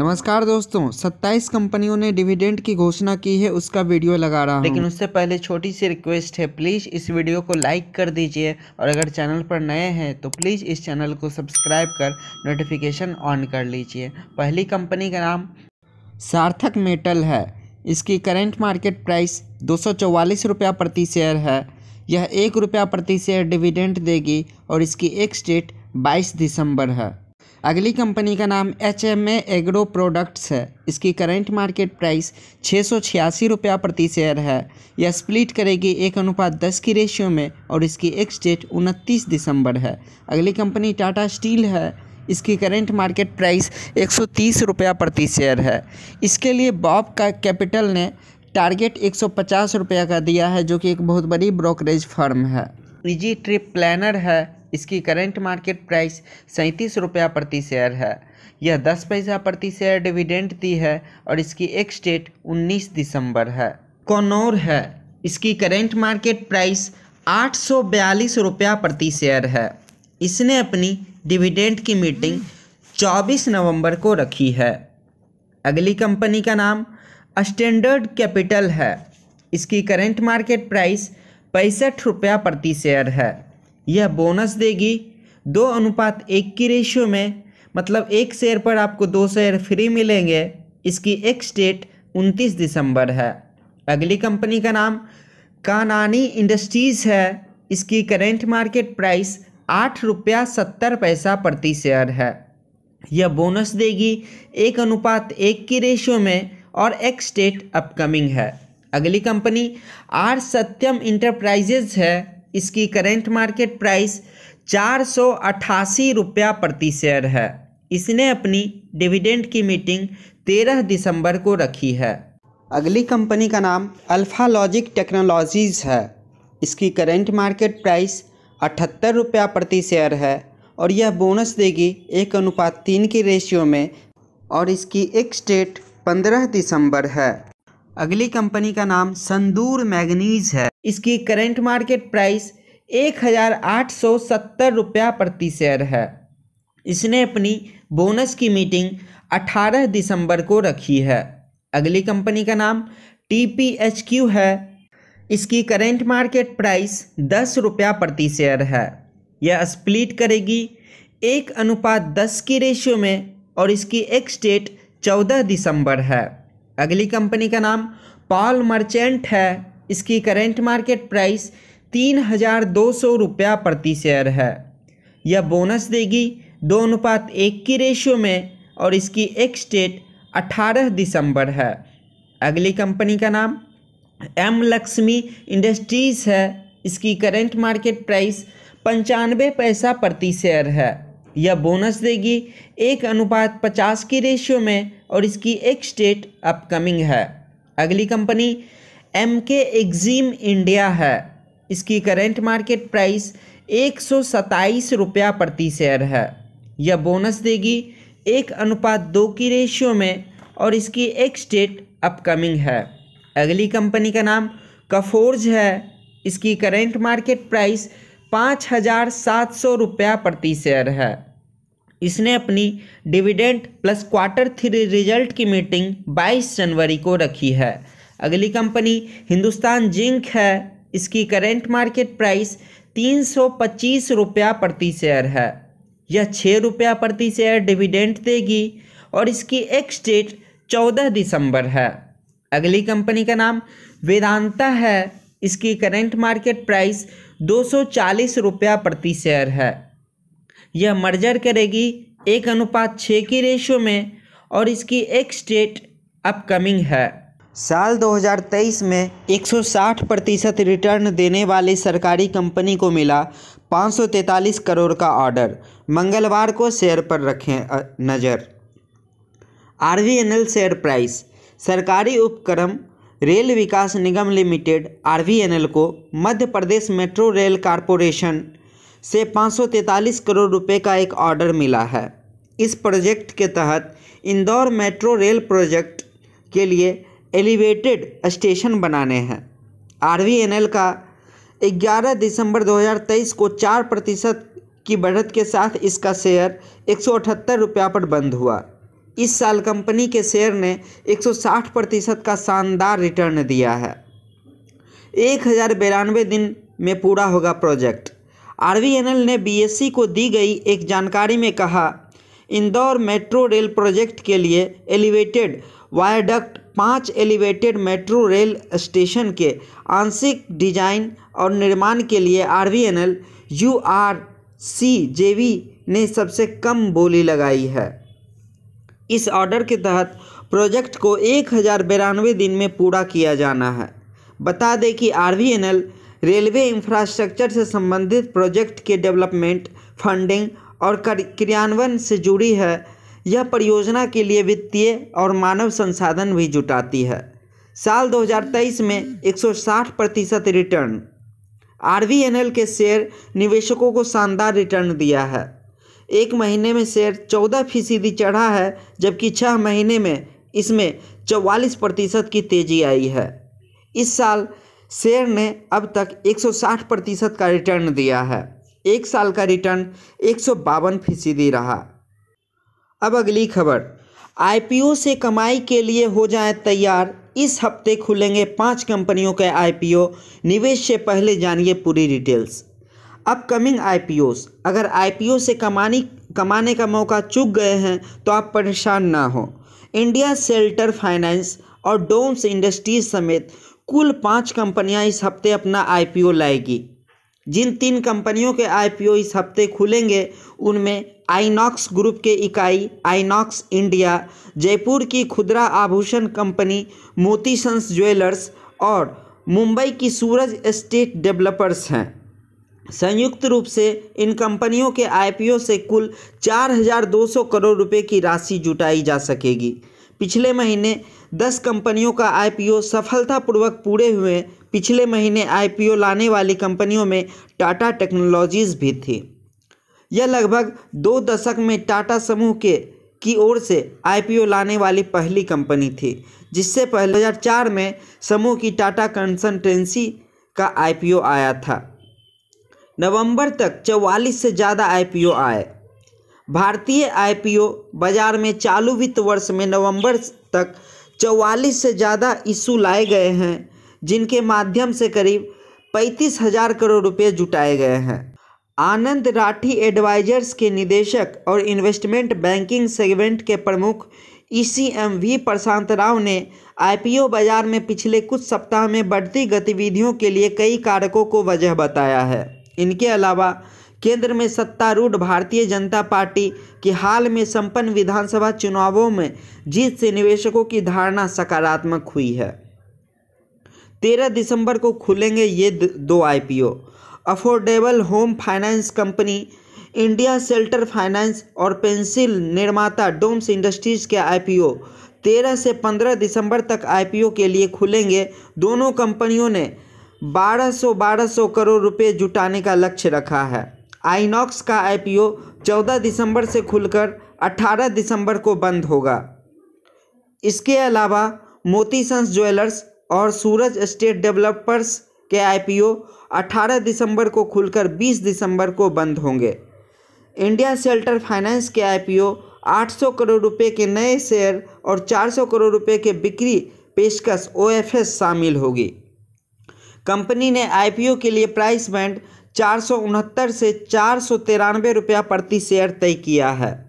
नमस्कार दोस्तों 27 कंपनियों ने डिविडेंड की घोषणा की है उसका वीडियो लगा रहा हूं लेकिन उससे पहले छोटी सी रिक्वेस्ट है प्लीज़ इस वीडियो को लाइक कर दीजिए और अगर चैनल पर नए हैं तो प्लीज़ इस चैनल को सब्सक्राइब कर नोटिफिकेशन ऑन कर लीजिए पहली कंपनी का नाम सार्थक मेटल है इसकी करेंट मार्केट प्राइस दो रुपया प्रति शेयर है यह एक रुपया प्रति शेयर डिविडेंट देगी और इसकी एक डेट बाईस दिसंबर है अगली कंपनी का नाम एच एम एग्रो प्रोडक्ट्स है इसकी करंट मार्केट प्राइस छः सौ छियासी रुपया प्रति शेयर है यह स्प्लिट करेगी एक अनुपात दस की रेशियो में और इसकी एक्स डेट उनतीस दिसंबर है अगली कंपनी टाटा स्टील है इसकी करंट मार्केट प्राइस एक सौ तीस रुपया प्रति शेयर है इसके लिए बॉब का कैपिटल ने टारगेट एक सौ पचास रुपया का दिया है जो कि एक बहुत बड़ी ब्रोकरेज फर्म है निजी ट्रिप प्लानर है इसकी करंट मार्केट प्राइस सैंतीस रुपया प्रति शेयर है यह दस पैसा प्रति शेयर डिविडेंड दी है और इसकी एक स्टेट उन्नीस दिसंबर है कॉनोर है इसकी करेंट मार्केट प्राइस आठ सौ बयालीस रुपया प्रति शेयर है इसने अपनी डिविडेंड की मीटिंग 24 नवंबर को रखी है अगली कंपनी का नाम स्टैंडर्ड कैपिटल है इसकी करंट मार्केट प्राइस पैंसठ रुपया प्रति शेयर है यह बोनस देगी दो अनुपात एक की रेशियो में मतलब एक शेयर पर आपको दो शेयर फ्री मिलेंगे इसकी एक डेट उनतीस दिसंबर है अगली कंपनी का नाम कानानी इंडस्ट्रीज़ है इसकी करेंट मार्केट प्राइस आठ रुपया सत्तर पैसा प्रति शेयर है यह बोनस देगी एक अनुपात एक की रेशियो में और एक स्टेट अपकमिंग है अगली कंपनी आर सत्यम इंटरप्राइजेज है इसकी करेंट मार्केट प्राइस चार सौ अट्ठासी रुपया प्रति शेयर है इसने अपनी डिविडेंड की मीटिंग तेरह दिसंबर को रखी है अगली कंपनी का नाम अल्फ़ा लॉजिक टेक्नोलॉजीज़ है इसकी करेंट मार्केट प्राइस अठहत्तर रुपया प्रति शेयर है और यह बोनस देगी एक अनुपात तीन के रेशियो में और इसकी एक स्टेट पंद्रह दिसंबर है अगली कंपनी का नाम संदूर मैगनीज है इसकी करेंट मार्केट प्राइस एक हज़ार आठ सौ सत्तर रुपया प्रति शेयर है इसने अपनी बोनस की मीटिंग अठारह दिसंबर को रखी है अगली कंपनी का नाम टी पी एच क्यू है इसकी करेंट मार्केट प्राइस दस रुपया प्रति शेयर है यह स्प्लिट करेगी एक अनुपात दस की रेशियो में और इसकी एक्स डेट चौदह दिसंबर है अगली कंपनी का नाम पॉल मर्चेंट है इसकी करेंट मार्केट प्राइस तीन हज़ार दो सौ रुपया प्रति शेयर है यह बोनस देगी दो अनुपात एक की रेशियो में और इसकी एक्स डेट अठारह दिसंबर है अगली कंपनी का नाम एम लक्ष्मी इंडस्ट्रीज़ है इसकी करेंट मार्केट प्राइस पंचानवे पैसा प्रति शेयर है यह बोनस देगी एक अनुपात पचास की रेशियो में और इसकी एक्स डेट अपकमिंग है अगली कंपनी एम के एग्जीम इंडिया है इसकी करेंट मार्केट प्राइस एक सौ सत्ताईस रुपया प्रति शेयर है यह बोनस देगी एक अनुपात दो की रेशियो में और इसकी एक स्टेट अपकमिंग है अगली कंपनी का नाम कफोर्ज है इसकी करेंट मार्केट प्राइस पाँच हज़ार सात सौ रुपया प्रति शेयर है इसने अपनी dividend plus quarter three result की मीटिंग 22 जनवरी को रखी है अगली कंपनी हिंदुस्तान जिंक है इसकी करेंट मार्केट प्राइस तीन सौ पच्चीस रुपया प्रति शेयर है यह छः रुपया प्रति शेयर डिविडेंट देगी और इसकी एक्स डेट चौदह दिसंबर है अगली कंपनी का नाम वेदांता है इसकी करेंट मार्केट प्राइस दो सौ चालीस रुपया प्रति शेयर है यह मर्जर करेगी एक अनुपात छः की रेशियो में और इसकी एक्स डेट अपकमिंग है साल 2023 में 160 प्रतिशत रिटर्न देने वाली सरकारी कंपनी को मिला 543 करोड़ का ऑर्डर मंगलवार को शेयर पर रखें नज़र आर शेयर प्राइस सरकारी उपक्रम rail Vikas Nigam limited R को Madhya Pradesh metro rail corporation से 543 करोड़ रुपए का एक ऑर्डर मिला है इस प्रोजेक्ट के तहत इंदौर मेट्रो रेल प्रोजेक्ट के लिए एलिवेटेड स्टेशन बनाने हैं आर का 11 दिसंबर 2023 को 4 प्रतिशत की बढ़त के साथ इसका शेयर एक रुपया पर बंद हुआ इस साल कंपनी के शेयर ने 160 प्रतिशत का शानदार रिटर्न दिया है एक हज़ार बिरानवे दिन में पूरा होगा प्रोजेक्ट आर ने बीएससी को दी गई एक जानकारी में कहा इंदौर मेट्रो रेल प्रोजेक्ट के लिए एलिवेटेड वायाडक्ट पाँच एलिवेटेड मेट्रो रेल स्टेशन के आंशिक डिजाइन और निर्माण के लिए R V N L U R C J V ने सबसे कम बोली लगाई है इस ऑर्डर के तहत प्रोजेक्ट को एक हज़ार बिरानवे दिन में पूरा किया जाना है बता दें कि R V N L railway infrastructure से संबंधित प्रोजेक्ट के डेवलपमेंट फंडिंग और क्रियान्वयन से जुड़ी है यह परियोजना के लिए वित्तीय और मानव संसाधन भी जुटाती है साल 2023 में 160 प्रतिशत रिटर्न आर के शेयर निवेशकों को शानदार रिटर्न दिया है एक महीने में शेयर चौदह फीसदी चढ़ा है जबकि छः महीने में इसमें 44 प्रतिशत की तेजी आई है इस साल शेयर ने अब तक 160 प्रतिशत का रिटर्न दिया है एक साल का रिटर्न एक फीसदी रहा अब अगली खबर आईपीओ से कमाई के लिए हो जाए तैयार इस हफ्ते खुलेंगे पांच कंपनियों के आईपीओ निवेश से पहले जानिए पूरी डिटेल्स अपकमिंग आई अगर आई से कमानी कमाने का मौका चूक गए हैं तो आप परेशान ना हो इंडिया सेल्टर फाइनेंस और डोम्स इंडस्ट्रीज समेत कुल पाँच कंपनियां इस हफ्ते अपना आईपीओ लाएगी जिन तीन कंपनियों के आईपीओ इस हफ्ते खुलेंगे उनमें आइनॉक्स ग्रुप के इकाई आइनॉक्स इंडिया जयपुर की खुदरा आभूषण कंपनी मोती सन्स ज्वेलर्स और मुंबई की सूरज एस्टेट डेवलपर्स हैं संयुक्त रूप से इन कंपनियों के आईपीओ से कुल 4,200 करोड़ रुपए की राशि जुटाई जा सकेगी पिछले महीने 10 कंपनियों का आईपीओ सफलतापूर्वक पूरे हुए पिछले महीने आईपीओ लाने वाली कंपनियों में टाटा टेक्नोलॉजीज़ भी थी यह लगभग दो दशक में टाटा समूह के की ओर से आईपीओ लाने वाली पहली कंपनी थी जिससे पहले 2004 में समूह की टाटा कंसल्टेंसी का आईपीओ आया था नवंबर तक 44 से ज़्यादा आईपीओ आए भारतीय आईपीओ बाज़ार में चालू वित्त वर्ष में नवंबर तक 44 से ज़्यादा इशू लाए गए हैं जिनके माध्यम से करीब पैंतीस हजार करोड़ रुपये जुटाए गए हैं आनंद राठी एडवाइजर्स के निदेशक और इन्वेस्टमेंट बैंकिंग सेगमेंट के प्रमुख ईसीएमवी प्रशांत राव ने आईपीओ बाजार में पिछले कुछ सप्ताह में बढ़ती गतिविधियों के लिए कई कारकों को वजह बताया है इनके अलावा केंद्र में सत्तारूढ़ भारतीय जनता पार्टी की हाल में संपन्न विधानसभा चुनावों में जीत से निवेशकों की धारणा सकारात्मक हुई है तेरह दिसंबर को खुलेंगे ये दो IPO affordable home finance company India Shelter Finance और पेंसिल निर्माता डोम्स इंडस्ट्रीज के आईपीओ 13 से 15 दिसंबर तक आईपीओ के लिए खुलेंगे दोनों कंपनियों ने 1200-1200 करोड़ रुपए जुटाने का लक्ष्य रखा है आइनॉक्स का आईपीओ 14 दिसंबर से खुलकर 18 दिसंबर को बंद होगा इसके अलावा मोती सन्स ज्वेलर्स और सूरज स्टेट डेवलपर्स के आईपीओ 18 दिसंबर को खुलकर 20 दिसंबर को बंद होंगे इंडिया सेल्टर फाइनेंस के आईपीओ 800 करोड़ रुपए के नए शेयर और 400 करोड़ रुपए के बिक्री पेशकश ओएफएस शामिल होगी कंपनी ने आईपीओ के लिए प्राइस बैंड चार से चार रुपया प्रति शेयर तय किया है